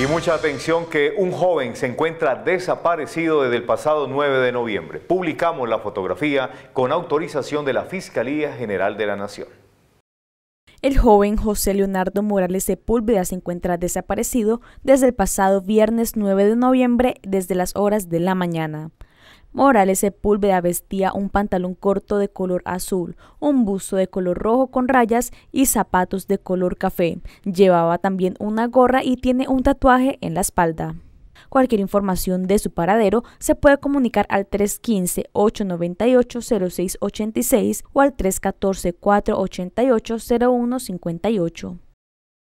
Y mucha atención que un joven se encuentra desaparecido desde el pasado 9 de noviembre. Publicamos la fotografía con autorización de la Fiscalía General de la Nación. El joven José Leonardo Morales Sepúlveda se encuentra desaparecido desde el pasado viernes 9 de noviembre desde las horas de la mañana. Morales Sepúlveda vestía un pantalón corto de color azul, un buzo de color rojo con rayas y zapatos de color café. Llevaba también una gorra y tiene un tatuaje en la espalda. Cualquier información de su paradero se puede comunicar al 315-898-0686 o al 314-488-0158.